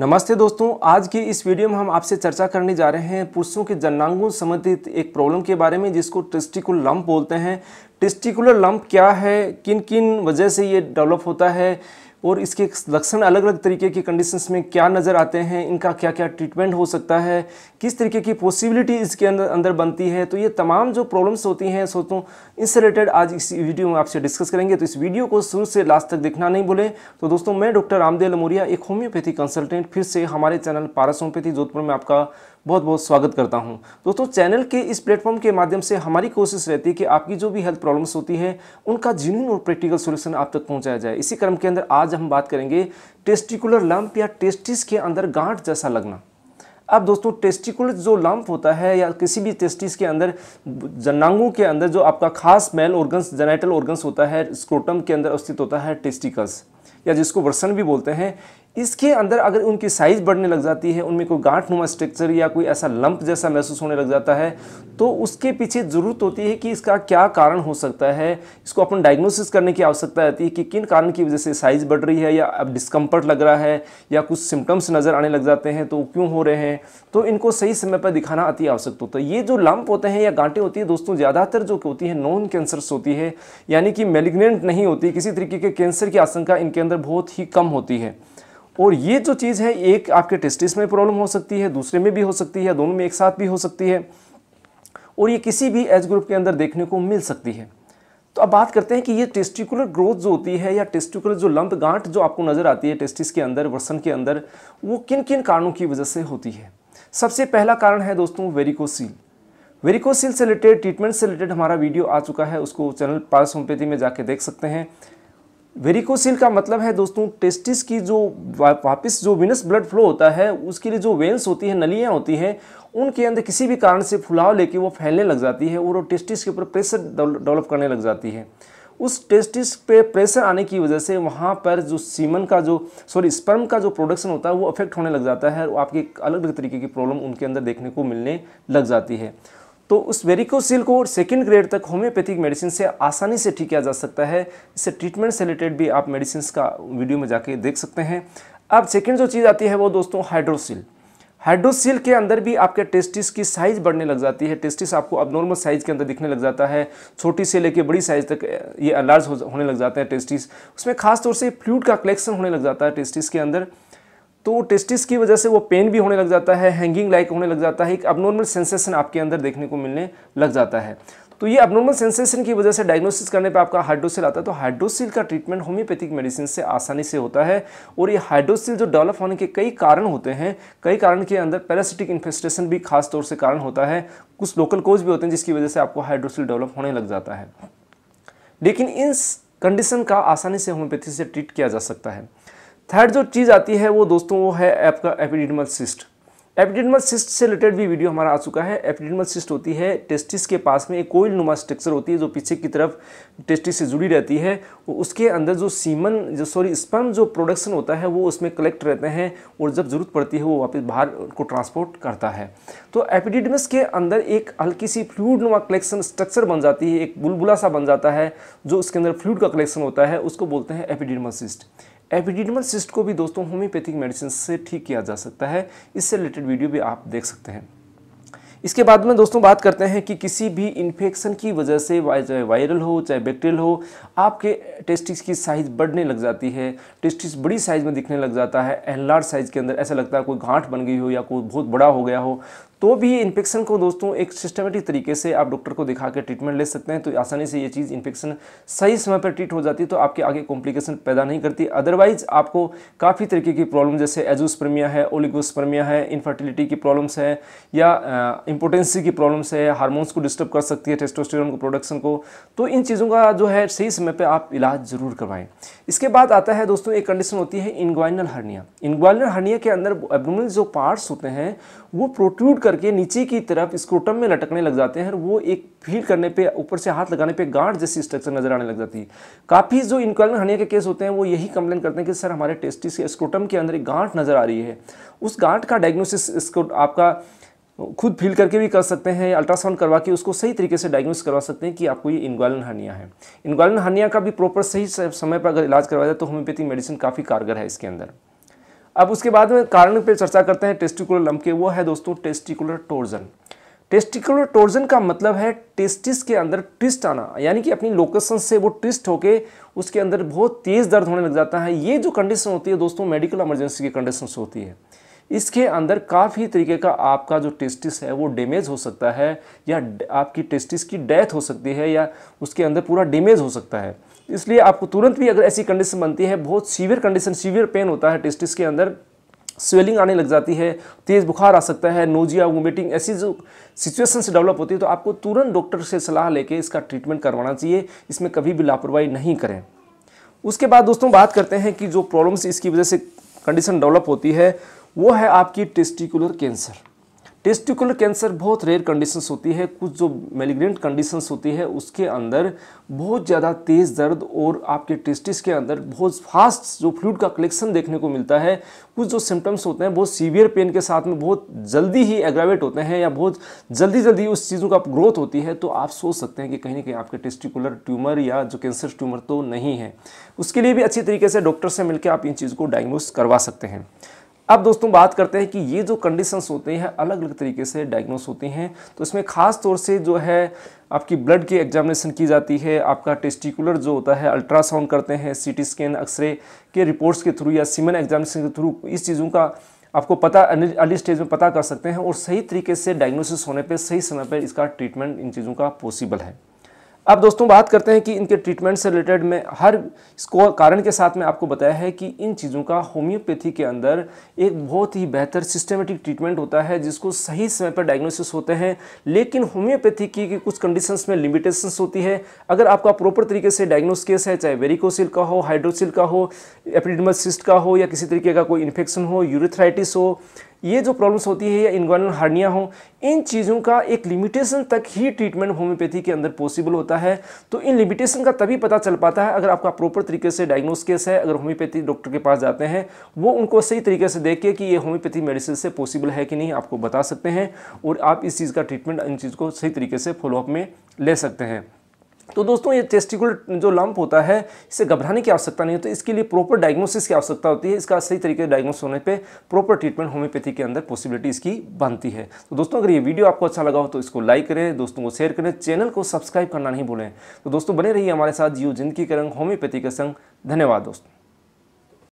नमस्ते दोस्तों आज की इस वीडियो में हम आपसे चर्चा करने जा रहे हैं पुरुषों के जन्नांगों संबंधित एक प्रॉब्लम के बारे में जिसको टेस्टिकुलर लंप बोलते हैं टेस्टिकुलर लंप क्या है किन किन वजह से ये डेवलप होता है और इसके लक्षण अलग अलग तरीके की कंडीशंस में क्या नज़र आते हैं इनका क्या क्या ट्रीटमेंट हो सकता है किस तरीके की पॉसिबिलिटी इसके अंदर अंदर बनती है तो ये तमाम जो प्रॉब्लम्स होती हैं सोचो इससे रिलेटेड आज इस वीडियो में आपसे डिस्कस करेंगे तो इस वीडियो को शुरू से लास्ट तक देखना नहीं भूलें तो दोस्तों मैं डॉक्टर रामदेव लमोरिया एक होम्योपैथी कंसल्टेंट फिर से हमारे चैनल पारस होम्योपैथी जोधपुर में आपका बहुत बहुत स्वागत करता हूं दोस्तों चैनल के इस प्लेटफॉर्म के माध्यम से हमारी कोशिश रहती है कि आपकी जो भी हेल्थ प्रॉब्लम्स होती है उनका जिन्यून और प्रैक्टिकल सोल्यूशन आप तक पहुँचाया जाए इसी क्रम के अंदर आज हम बात करेंगे टेस्टिकुलर लंप या टेस्टिस के अंदर गांठ जैसा लगना अब दोस्तों टेस्टिकुलर जो लंप होता है या किसी भी टेस्टिस के अंदर जनांगों के अंदर जो आपका खास मेल ऑर्गन्स जेनेटल ऑर्गन्स होता है स्क्रोटम के अंदर अवस्थित होता है टेस्टिकल्स या जिसको वर्सन भी बोलते हैं इसके अंदर अगर उनकी साइज़ बढ़ने लग जाती है उनमें कोई गांठ नुमा स्ट्रक्चर या कोई ऐसा लंप जैसा महसूस होने लग जाता है तो उसके पीछे ज़रूरत होती है कि इसका क्या कारण हो सकता है इसको अपन डायग्नोसिस करने की आवश्यकता रहती है कि किन कारण की वजह से साइज़ बढ़ रही है या अब डिस्कम्फर्ट लग रहा है या कुछ सिम्टम्स नज़र आने लग जाते हैं तो क्यों हो रहे हैं तो इनको सही समय पर दिखाना अति आवश्यक होता है ये जो लंप होते हैं या गांटें होती है दोस्तों ज़्यादातर जो होती है नॉन कैंसर्स होती है यानी कि मेलिग्नेंट नहीं होती किसी तरीके के कैंसर की आशंका इनके अंदर बहुत ही कम होती है और ये जो चीज़ है एक आपके टेस्टिस में प्रॉब्लम हो सकती है दूसरे में भी हो सकती है दोनों में एक साथ भी हो सकती है और ये किसी भी एज ग्रुप के अंदर देखने को मिल सकती है तो अब बात करते हैं कि ये टेस्टिकुलर ग्रोथ जो होती है या टेस्टिकुलर जो लंब गांठ जो आपको नज़र आती है टेस्टिस के अंदर वर्सन के अंदर वो किन किन कारणों की वजह से होती है सबसे पहला कारण है दोस्तों वेरिकोसील वेरिकोसील से रिलेटेड ट्रीटमेंट से रिलेटेड हमारा वीडियो आ चुका है उसको चैनल पारस होम्योपैथी में जाके देख सकते हैं वेरिकोसिल का मतलब है दोस्तों टेस्टिस की जो वापस जो विनस ब्लड फ्लो होता है उसके लिए जो वेन्स होती है नलियाँ होती हैं उनके अंदर किसी भी कारण से फुलाव लेके वो फैलने लग जाती है और वो टेस्टिस के ऊपर प्रेशर डेवलप करने लग जाती है उस टेस्टिस पे प्रेशर आने की वजह से वहाँ पर जो सीमन का जो सॉरी स्पर्म का जो प्रोडक्शन होता है वो अफेक्ट होने लग जाता है और आपकी अलग अलग तरीके की प्रॉब्लम उनके अंदर देखने को मिलने लग जाती है तो उस वेरिकोसिल को सेकेंड ग्रेड तक होम्योपैथिक मेडिसिन से आसानी से ठीक किया जा सकता है इससे ट्रीटमेंट से रिलेटेड भी आप मेडिसिन का वीडियो में जाके देख सकते हैं अब सेकेंड जो चीज़ आती है वो दोस्तों हाइड्रोसिल हाइड्रोसिल के अंदर भी आपके टेस्टिस की साइज़ बढ़ने लग जाती है टेस्टिस आपको अब नॉर्मल साइज़ के अंदर दिखने लग जाता है छोटी से लेके बड़ी साइज़ तक ये अलार्ज होने लग जाता है टेस्टिस उसमें खासतौर से फ्लूड का कलेक्शन होने लग जाता है टेस्टिस के अंदर तो टेस्टिस की वजह से वो पेन भी होने लग जाता है हैंगिंग लाइक होने लग जाता है एक अबनॉर्मल सेंसेशन आपके अंदर देखने को मिलने लग जाता है तो ये अबनॉर्मल सेंसेशन की वजह से डायग्नोसिस करने पे आपका हाइड्रोसिल आता है तो हाइड्रोसिल का ट्रीटमेंट होम्योपैथिक मेडिसिन से आसानी से होता है और ये हाइड्रोसिल जो डेवलप होने के कई कारण होते हैं कई कारण के अंदर पैरासिटिक इन्फेस्टेशन भी खास तौर से कारण होता है कुछ लोकल कोज भी होते हैं जिसकी वजह से आपको हाइड्रोसिल डेवलप होने लग जाता है लेकिन इन कंडीशन का आसानी से होम्योपैथी से ट्रीट किया जा सकता है थर्ड जो चीज़ आती है वो दोस्तों वो है आपका एपिडिडमल सिस्ट एपिडिडमल सिस्ट से रिलेटेड भी वीडियो हमारा आ चुका है एपिडिडमल सिस्ट होती है टेस्टिस के पास में एक कोयल नुमा स्ट्रक्चर होती है जो पीछे की तरफ टेस्टिस से जुड़ी रहती है उसके अंदर जो सीमन जो सॉरी स्पर्म जो प्रोडक्शन होता है वो उसमें कलेक्ट रहते हैं और जब ज़रूरत पड़ती है वो वापस बाहर को ट्रांसपोर्ट करता है तो एपिडिडमस के अंदर एक हल्की सी फ्लूड नुमा कलेक्शन स्ट्रक्चर बन जाती है एक बुलबुला सा बन जाता है जो उसके अंदर फ्लूड का कलेक्शन होता है उसको बोलते हैं एपिडिडमल सिस्ट एपिडिडमल सिस्ट को भी दोस्तों होम्योपैथिक मेडिसिन से ठीक किया जा सकता है इससे रिलेटेड वीडियो भी आप देख सकते हैं इसके बाद में दोस्तों बात करते हैं कि किसी भी इन्फेक्शन की वजह से चाहे वायरल हो चाहे बैक्टीरियल हो आपके टेस्टिस की साइज़ बढ़ने लग जाती है टेस्टिस बड़ी साइज़ में दिखने लग जाता है एनलार्ज साइज़ के अंदर ऐसा लगता है कोई गांठ बन गई हो या कोई बहुत बड़ा हो गया हो तो भी इन्फेक्शन को दोस्तों एक सिस्टमेटिक तरीके से आप डॉक्टर को दिखा के ट्रीटमेंट ले सकते हैं तो आसानी से ये चीज़ इन्फेक्शन सही समय पर ट्रीट हो जाती है तो आपके आगे कॉम्प्लिकेशन पैदा नहीं करती अदरवाइज आपको काफ़ी तरीके की प्रॉब्लम जैसे एजोस्प्रमिया है ओलिगोस्प्रमिया है इनफर्टिलिटी की प्रॉब्लम्स है या इंपोर्टेंसी की प्रॉब्लम्स है हारमोन्स को डिस्टर्ब कर सकती है टेस्टोस्टेरोन को प्रोडक्शन को तो इन चीज़ों का जो है सही समय पर आप इलाज ज़रूर करवाएं इसके बाद आता है दोस्तों एक कंडीशन होती है इनग्वाइनल हर्निया इनग्वाइनल हर्निया के अंदर एब्रोमल जो पार्ट्स होते हैं वो प्रोट्रूड करके नीचे की तरफ स्क्रोटम में लटकने लग जाते हैं और वो एक फील करने पे ऊपर से हाथ लगाने पे गांठ जैसी स्ट्रक्चर नजर आने लग जाती है काफ़ी जो इनकलन हनिया के केस होते हैं वो यही कंप्लेन करते हैं कि सर हमारे टेस्टिस के स्क्रोटम के अंदर एक गांठ नज़र आ रही है उस गांठ का डायग्नोसिस आपका खुद फील करके भी कर सकते हैं अल्ट्रासाउंड करवा के उसको सही तरीके से डायग्नोस करवा सकते हैं कि आपको ये इनग्वालन हानिया है इनग्वालन हानिया का भी प्रॉपर सही समय पर अगर इलाज करवाया जाए तो होम्योपैथी मेडिसिन काफ़ी कारगर है इसके अंदर अब उसके बाद में कारण पे चर्चा करते हैं टेस्टिकुलर लम्ब के वो है दोस्तों टेस्टिकुलर टोर्जन टेस्टिकुलर टोर्जन का मतलब है टेस्टिस के अंदर ट्विस्ट आना यानी कि अपनी लोकेशन से वो ट्विस्ट होके उसके अंदर बहुत तेज़ दर्द होने लग जाता है ये जो कंडीशन होती है दोस्तों मेडिकल इमरजेंसी की कंडीशन होती है इसके अंदर काफ़ी तरीके का आपका जो टेस्टिस है वो डैमेज हो सकता है या आपकी टेस्टिस की डेथ हो सकती है या उसके अंदर पूरा डैमेज हो सकता है इसलिए आपको तुरंत भी अगर ऐसी कंडीशन बनती है बहुत सीवियर कंडीशन सीवियर पेन होता है टेस्टिस के अंदर स्वेलिंग आने लग जाती है तेज़ बुखार आ सकता है नोजिया वोमिटिंग ऐसी जो सिचुएशन से डेवलप होती है तो आपको तुरंत डॉक्टर से सलाह लेके इसका ट्रीटमेंट करवाना चाहिए इसमें कभी भी लापरवाही नहीं करें उसके बाद दोस्तों बात करते हैं कि जो प्रॉब्लम्स इसकी वजह से कंडीशन डेवलप होती है वो है आपकी टेस्टिकुलर कैंसर टेस्टिकुलर कैंसर बहुत रेयर कंडीशंस होती है कुछ जो मेलिग्रेंट कंडीशंस होती है उसके अंदर बहुत ज़्यादा तेज़ दर्द और आपके टेस्टिस के अंदर बहुत फास्ट जो फ्लूड का कलेक्शन देखने को मिलता है कुछ जो सिम्टम्स होते हैं बहुत सीवियर पेन के साथ में बहुत जल्दी ही एग्रावेट होते हैं या बहुत जल्दी जल्दी उस चीज़ों का ग्रोथ होती है तो आप सोच सकते हैं कि कहीं ना कहीं आपके टेस्टिकुलर ट्यूमर या जो कैंसर ट्यूमर तो नहीं है उसके लिए भी अच्छी तरीके से डॉक्टर से मिलकर आप इन चीज़ को डायग्नोस करवा सकते हैं अब दोस्तों बात करते हैं कि ये जो कंडीशंस होते हैं अलग अलग तरीके से डायग्नोस होती हैं तो इसमें ख़ास तौर से जो है आपकी ब्लड की एग्जामिनेशन की जाती है आपका टेस्टिकुलर जो होता है अल्ट्रासाउंड करते हैं सीटी स्कैन एक्सरे के रिपोर्ट्स के थ्रू या सीमन एग्जामिनेशन के थ्रू इस चीज़ों का आपको पता अर्ली स्टेज में पता कर सकते हैं और सही तरीके से डायग्नोसिस होने पर सही समय पर इसका ट्रीटमेंट इन चीज़ों का पॉसिबल है अब दोस्तों बात करते हैं कि इनके ट्रीटमेंट से रिलेटेड में हर इसको कारण के साथ में आपको बताया है कि इन चीज़ों का होम्योपैथी के अंदर एक बहुत ही बेहतर सिस्टमेटिक ट्रीटमेंट होता है जिसको सही समय पर डायग्नोसिस होते हैं लेकिन होम्योपैथी की, की कुछ कंडीशंस में लिमिटेशंस होती है अगर आपका प्रॉपर तरीके से डायग्नोस केस है चाहे वेरिकोसिल का हो हाइड्रोसिल का हो एपिडिमल सिस्ट का हो या किसी तरीके का कोई इन्फेक्शन हो यूरिथ्राइटिस हो ये जो प्रॉब्लम्स होती है या इनगोनल हार्निया हो इन चीज़ों का एक लिमिटेशन तक ही ट्रीटमेंट होम्योपैथी के अंदर पॉसिबल होता है तो इन लिमिटेशन का तभी पता चल पाता है अगर आपका प्रॉपर तरीके से डायग्नोस केस है अगर होम्योपैथी डॉक्टर के पास जाते हैं वो उनको सही तरीके से देख के कि ये होम्योपैथी मेडिसिन से पॉसिबल है कि नहीं आपको बता सकते हैं और आप इस चीज़ का ट्रीटमेंट इन चीज़ को सही तरीके से फॉलोअप में ले सकते हैं तो दोस्तों ये टेस्टिकुलर जो लंप होता है इसे घबराने की आवश्यकता नहीं होती इसके लिए प्रॉपर डायग्नोसिस की आवश्यकता होती है इसका सही तरीके से डायग्नोस होने पे प्रॉपर ट्रीटमेंट होम्योपैथी के अंदर पॉसिबिलिटी इसकी बनती है तो दोस्तों अगर ये वीडियो आपको अच्छा लगा हो तो इसको लाइक करें दोस्तों को शेयर करें चैनल को सब्सक्राइब करना नहीं भूलें तो दोस्तों बने रहिए हमारे साथ जियो जिंदगी के रंग होम्योपैथी के संग धन्यवाद दोस्तों